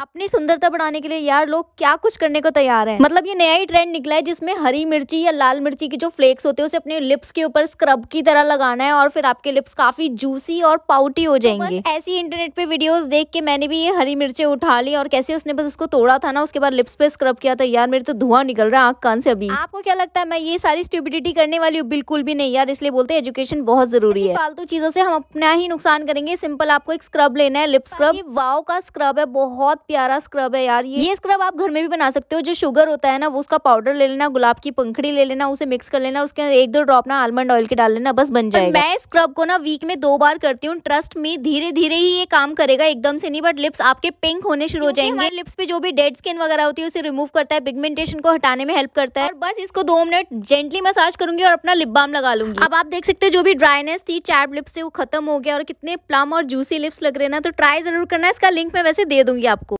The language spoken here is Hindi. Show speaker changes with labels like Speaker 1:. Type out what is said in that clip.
Speaker 1: अपनी सुंदरता बढ़ाने के लिए यार लोग क्या कुछ करने को तैयार हैं मतलब ये नया ही ट्रेंड निकला है जिसमें हरी मिर्ची या लाल मिर्ची के जो फ्लेक्स होते हैं उसे अपने लिप्स के ऊपर स्क्रब की तरह लगाना है और फिर आपके लिप्स काफी जूसी और पाउटी हो तो जाएंगे तो ऐसी इंटरनेट पे वीडियोस देख के मैंने भी ये हरी मिर्चें उठा ली और कैसे उसने बस उसको तोड़ा था ना उसके बाद लिप्स पे स्क्रब किया था यार मेरे तो धुआं निकल रहा है आंख कान से अभी आपको क्या लगता है मैं ये सारी स्टूबिडिटी करने वाली हूँ बिल्कुल भी नहीं यार इसलिए बोलते हैं एजुकेशन बहुत जरूरी है फालतू चीजों से हम अपना ही नुकसान करेंगे सिंपल आपको एक स्क्रब लेना है लिप स्क्रब वाओ का स्क्रब है बहुत प्यारा स्क्रब है यार ये ये स्क्रब आप घर में भी बना सकते हो जो शुगर होता है ना वो उसका पाउडर ले लेना गुलाब की पंखड़ी ले लेना उसे मिक्स कर लेना उसके अंदर एक दो ड्रॉप ना आलमंड ऑयल के डाल लेना बस बन जाए मैं स्क्रब को ना वीक में दो बार करती हूँ ट्रस्ट में धीरे धीरे ही ये काम करेगा एकदम से नहीं बट लिप्स आपके पिंक होने शुरू हो जाएंगे लिप्स पे जो भी डेड स्किन वगैरह होती है उसे रिमूव करता है पिगमेंटेशन को हटाने में हेल्प करता है और बस इसको दो मिनट जेंटली मसाज करूंगी और अपना लिप बाम लगा लूंगी अब आप देख सकते हो जो भी ड्राइनेस थी चैप लिप्स से वो खत्म हो गया और कितने प्लम और जूसी लिप्स लग रहे ना तो ट्राई जरूर करना इसका लिंक मैं वैसे दे दूंगी आपको